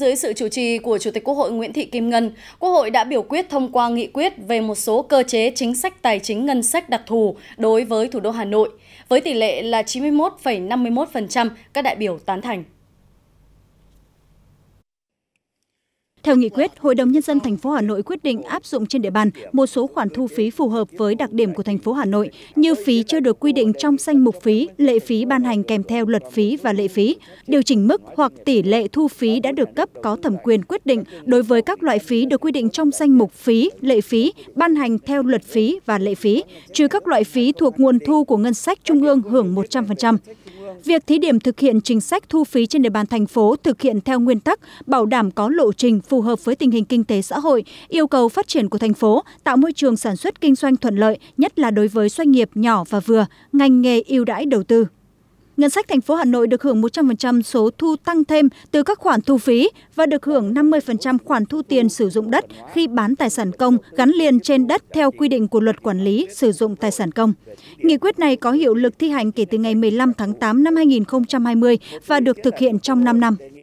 Dưới sự chủ trì của Chủ tịch Quốc hội Nguyễn Thị Kim Ngân, Quốc hội đã biểu quyết thông qua nghị quyết về một số cơ chế chính sách tài chính ngân sách đặc thù đối với thủ đô Hà Nội, với tỷ lệ là 91,51% các đại biểu tán thành. theo nghị quyết hội đồng nhân dân Thành phố hà nội quyết định áp dụng trên địa bàn một số khoản thu phí phù hợp với đặc điểm của thành phố hà nội như phí chưa được quy định trong danh mục phí lệ phí ban hành kèm theo luật phí và lệ phí điều chỉnh mức hoặc tỷ lệ thu phí đã được cấp có thẩm quyền quyết định đối với các loại phí được quy định trong danh mục phí lệ phí ban hành theo luật phí và lệ phí trừ các loại phí thuộc nguồn thu của ngân sách trung ương hưởng 100% việc thí điểm thực hiện chính sách thu phí trên địa bàn thành phố thực hiện theo nguyên tắc bảo đảm có lộ trình phù hợp với tình hình kinh tế xã hội yêu cầu phát triển của thành phố tạo môi trường sản xuất kinh doanh thuận lợi nhất là đối với doanh nghiệp nhỏ và vừa ngành nghề yêu đãi đầu tư ngân sách thành phố Hà Nội được hưởng 100% số thu tăng thêm từ các khoản thu phí và được hưởng 50% khoản thu tiền sử dụng đất khi bán tài sản công gắn liền trên đất theo quy định của luật quản lý sử dụng tài sản công. Nghị quyết này có hiệu lực thi hành kể từ ngày 15 tháng 8 năm 2020 và được thực hiện trong 5 năm.